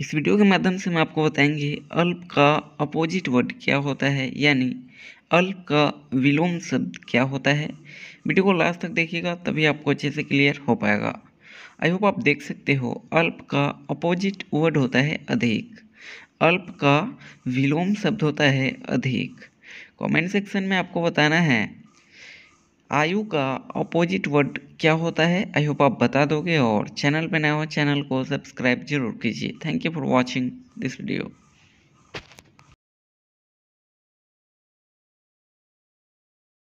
इस वीडियो के माध्यम से हम आपको बताएंगे अल्प का अपोजिट वर्ड क्या होता है यानी अल्प का विलोम शब्द क्या होता है वीडियो को लास्ट तक देखिएगा तभी आपको अच्छे से क्लियर हो पाएगा आई होप आप देख सकते हो अल्प का अपोजिट वर्ड होता है अधिक अल्प का विलोम शब्द होता है अधिक कमेंट सेक्शन में आपको बताना है आयु का अपोजिट वर्ड क्या होता है आई होप आप बता दोगे और चैनल पे नया हो चैनल को सब्सक्राइब जरूर कीजिए thank you for watching this video